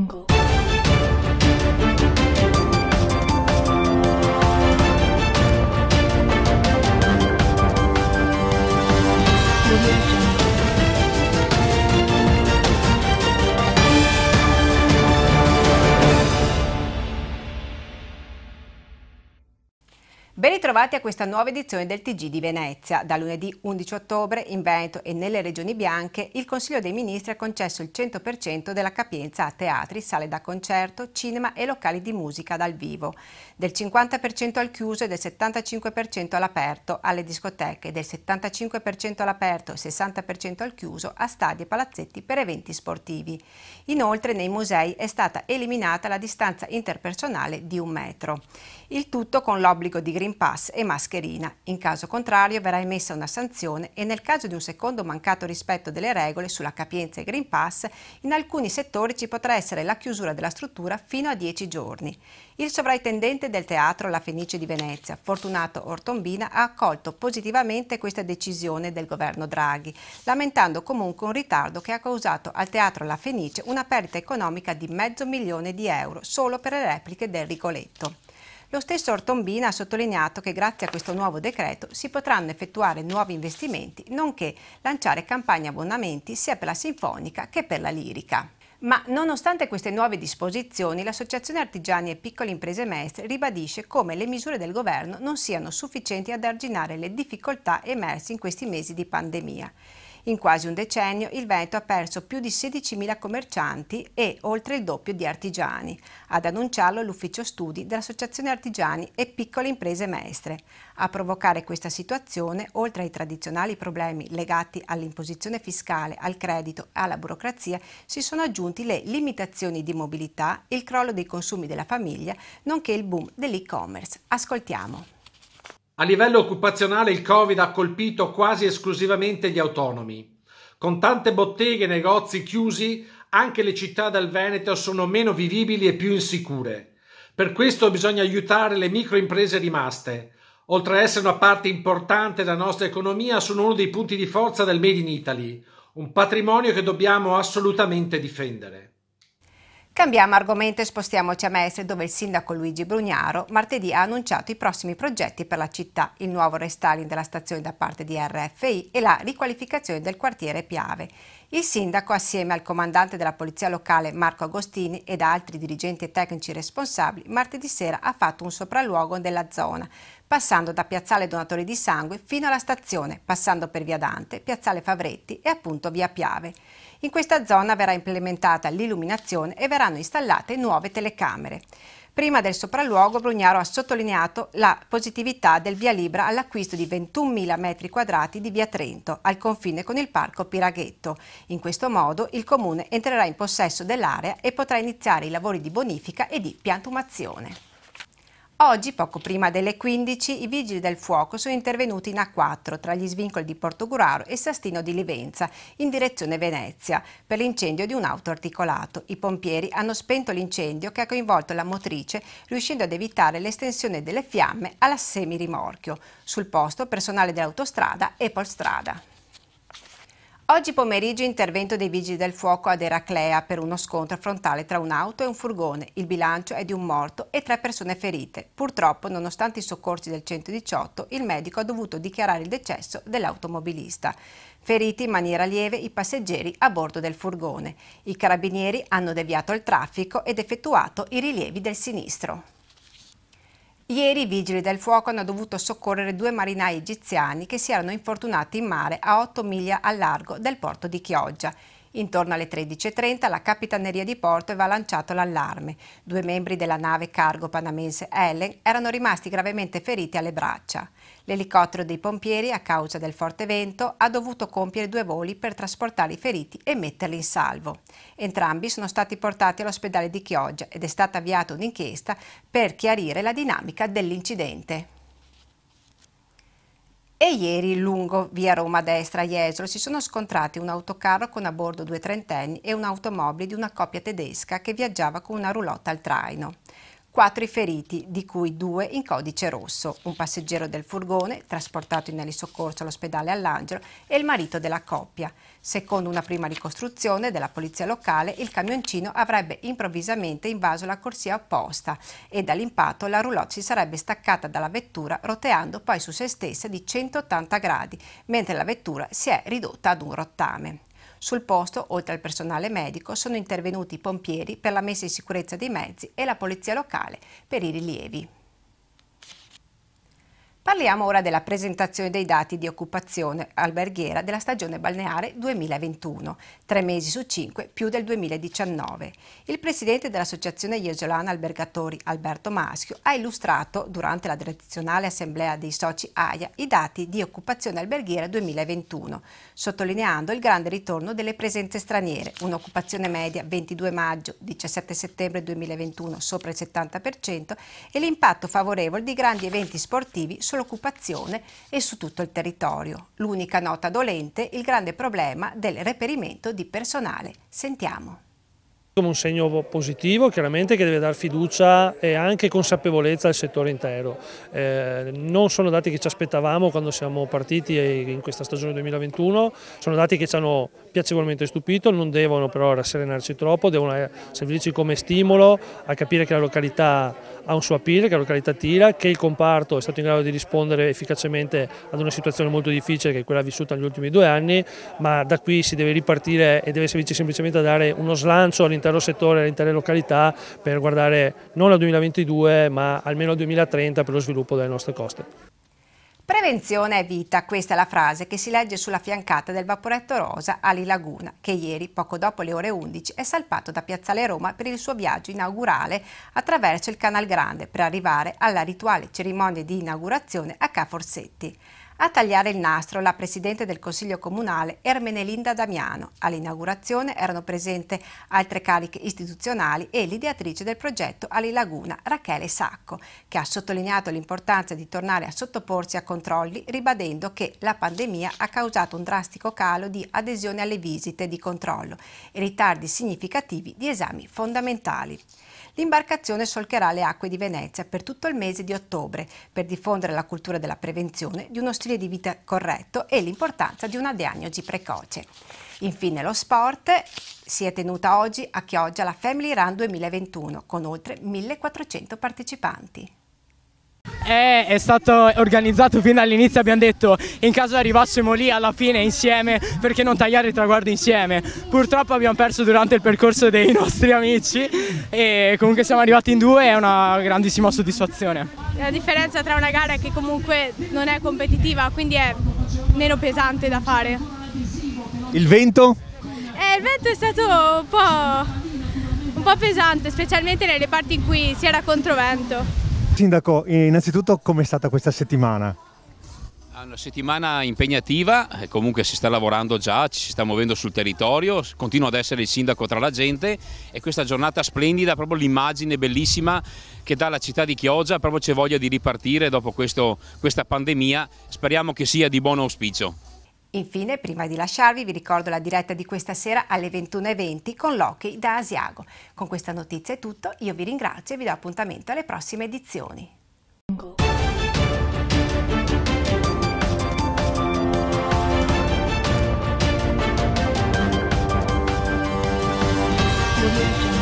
jungle Ben ritrovati a questa nuova edizione del TG di Venezia. Da lunedì 11 ottobre in Veneto e nelle regioni bianche il Consiglio dei Ministri ha concesso il 100% della capienza a teatri, sale da concerto, cinema e locali di musica dal vivo, del 50% al chiuso e del 75% all'aperto alle discoteche, del 75% all'aperto e 60% al chiuso a stadi e palazzetti per eventi sportivi. Inoltre nei musei è stata eliminata la distanza interpersonale di un metro. Il tutto con l'obbligo di green Pass e mascherina. In caso contrario verrà emessa una sanzione e nel caso di un secondo mancato rispetto delle regole sulla capienza e Green Pass, in alcuni settori ci potrà essere la chiusura della struttura fino a 10 giorni. Il sovraintendente del teatro La Fenice di Venezia, Fortunato Ortombina, ha accolto positivamente questa decisione del governo Draghi, lamentando comunque un ritardo che ha causato al teatro La Fenice una perdita economica di mezzo milione di euro solo per le repliche del Rigoletto. Lo stesso Ortombina ha sottolineato che grazie a questo nuovo decreto si potranno effettuare nuovi investimenti, nonché lanciare campagne abbonamenti sia per la sinfonica che per la lirica. Ma nonostante queste nuove disposizioni, l'Associazione Artigiani e Piccole Imprese Maestre ribadisce come le misure del governo non siano sufficienti ad arginare le difficoltà emerse in questi mesi di pandemia. In quasi un decennio il Veneto ha perso più di 16.000 commercianti e oltre il doppio di artigiani. Ad annunciarlo l'ufficio studi dell'Associazione Artigiani e Piccole Imprese Maestre. A provocare questa situazione, oltre ai tradizionali problemi legati all'imposizione fiscale, al credito e alla burocrazia, si sono aggiunti le limitazioni di mobilità, il crollo dei consumi della famiglia, nonché il boom dell'e-commerce. Ascoltiamo. A livello occupazionale il Covid ha colpito quasi esclusivamente gli autonomi. Con tante botteghe e negozi chiusi, anche le città del Veneto sono meno vivibili e più insicure. Per questo bisogna aiutare le microimprese rimaste. Oltre a essere una parte importante della nostra economia, sono uno dei punti di forza del Made in Italy, un patrimonio che dobbiamo assolutamente difendere. Cambiamo argomento e spostiamoci a Mestre, dove il sindaco Luigi Brugnaro martedì ha annunciato i prossimi progetti per la città, il nuovo restyling della stazione da parte di RFI e la riqualificazione del quartiere Piave. Il sindaco, assieme al comandante della polizia locale Marco Agostini ed altri dirigenti e tecnici responsabili, martedì sera ha fatto un sopralluogo nella zona, passando da Piazzale Donatori di Sangue fino alla stazione, passando per Via Dante, Piazzale Favretti e appunto Via Piave. In questa zona verrà implementata l'illuminazione e verranno installate nuove telecamere. Prima del sopralluogo Brugnaro ha sottolineato la positività del Via Libra all'acquisto di 21.000 m2 di Via Trento, al confine con il Parco Piraghetto. In questo modo il Comune entrerà in possesso dell'area e potrà iniziare i lavori di bonifica e di piantumazione. Oggi, poco prima delle 15, i vigili del fuoco sono intervenuti in A4 tra gli svincoli di Portoguraro e Sastino di Livenza, in direzione Venezia, per l'incendio di un auto articolato. I pompieri hanno spento l'incendio che ha coinvolto la motrice, riuscendo ad evitare l'estensione delle fiamme alla semirimorchio. Sul posto personale dell'autostrada e polstrada. Oggi pomeriggio intervento dei vigili del fuoco ad Eraclea per uno scontro frontale tra un'auto e un furgone. Il bilancio è di un morto e tre persone ferite. Purtroppo, nonostante i soccorsi del 118, il medico ha dovuto dichiarare il decesso dell'automobilista. Feriti in maniera lieve i passeggeri a bordo del furgone. I carabinieri hanno deviato il traffico ed effettuato i rilievi del sinistro. Ieri i vigili del fuoco hanno dovuto soccorrere due marinai egiziani che si erano infortunati in mare a 8 miglia al largo del porto di Chioggia. Intorno alle 13.30 la Capitaneria di Porto aveva lanciato l'allarme. Due membri della nave cargo panamense Ellen erano rimasti gravemente feriti alle braccia. L'elicottero dei pompieri, a causa del forte vento, ha dovuto compiere due voli per trasportare i feriti e metterli in salvo. Entrambi sono stati portati all'ospedale di Chioggia ed è stata avviata un'inchiesta per chiarire la dinamica dell'incidente. E ieri lungo via Roma destra a Jesolo si sono scontrati un autocarro con a bordo due trentenni e un'automobile di una coppia tedesca che viaggiava con una roulotte al traino quattro i feriti, di cui due in codice rosso, un passeggero del furgone trasportato in elisoccorso all'ospedale all'Angelo e il marito della coppia. Secondo una prima ricostruzione della polizia locale, il camioncino avrebbe improvvisamente invaso la corsia opposta e dall'impatto la roulotte si sarebbe staccata dalla vettura roteando poi su se stessa di 180 gradi, mentre la vettura si è ridotta ad un rottame. Sul posto, oltre al personale medico, sono intervenuti i pompieri per la messa in sicurezza dei mezzi e la polizia locale per i rilievi. Parliamo ora della presentazione dei dati di occupazione alberghiera della stagione balneare 2021, tre mesi su cinque più del 2019. Il presidente dell'Associazione Iesolana Albergatori, Alberto Maschio, ha illustrato durante la tradizionale assemblea dei soci AIA i dati di occupazione alberghiera 2021, sottolineando il grande ritorno delle presenze straniere, un'occupazione media 22 maggio, 17 settembre 2021 sopra il 70% e l'impatto favorevole di grandi eventi sportivi su verso l'occupazione e su tutto il territorio. L'unica nota dolente, il grande problema del reperimento di personale. Sentiamo. Come un segno positivo chiaramente che deve dar fiducia e anche consapevolezza al settore intero. Eh, non sono dati che ci aspettavamo quando siamo partiti in questa stagione 2021, sono dati che ci hanno piacevolmente stupito, non devono però rasserenarci troppo, devono eh, servirci come stimolo a capire che la località ha un suo appeal, che è la località Tira, che il comparto è stato in grado di rispondere efficacemente ad una situazione molto difficile che è quella vissuta negli ultimi due anni, ma da qui si deve ripartire e deve servirci semplicemente a dare uno slancio all'intero settore, all'intera località per guardare non al 2022 ma almeno al 2030 per lo sviluppo delle nostre coste. Prevenzione è vita, questa è la frase che si legge sulla fiancata del vaporetto rosa Ali Laguna, che ieri, poco dopo le ore 11, è salpato da Piazzale Roma per il suo viaggio inaugurale attraverso il Canal Grande per arrivare alla rituale cerimonia di inaugurazione a Ca Forsetti. A tagliare il nastro la Presidente del Consiglio Comunale Ermenelinda Damiano. All'inaugurazione erano presenti altre cariche istituzionali e l'ideatrice del progetto Ali Laguna, Rachele Sacco, che ha sottolineato l'importanza di tornare a sottoporsi a controlli, ribadendo che la pandemia ha causato un drastico calo di adesione alle visite di controllo e ritardi significativi di esami fondamentali l'imbarcazione solcherà le acque di Venezia per tutto il mese di ottobre per diffondere la cultura della prevenzione, di uno stile di vita corretto e l'importanza di una diagnosi precoce. Infine lo sport si è tenuta oggi a Chioggia la Family Run 2021 con oltre 1400 partecipanti è, è stato organizzato fin dall'inizio, abbiamo detto in caso arrivassimo lì alla fine insieme, perché non tagliare il traguardo insieme? Purtroppo abbiamo perso durante il percorso dei nostri amici e comunque siamo arrivati in due, è una grandissima soddisfazione. La differenza tra una gara che comunque non è competitiva, quindi è meno pesante da fare. Il vento? Eh, il vento è stato un po', un po' pesante, specialmente nelle parti in cui si era controvento. Sindaco, innanzitutto com'è stata questa settimana? Ah, una settimana impegnativa, eh, comunque si sta lavorando già, ci si sta muovendo sul territorio, continua ad essere il sindaco tra la gente e questa giornata splendida, proprio l'immagine bellissima che dà la città di Chioggia, proprio c'è voglia di ripartire dopo questo, questa pandemia, speriamo che sia di buon auspicio. Infine, prima di lasciarvi, vi ricordo la diretta di questa sera alle 21.20 con Loki da Asiago. Con questa notizia è tutto, io vi ringrazio e vi do appuntamento alle prossime edizioni. Thank you.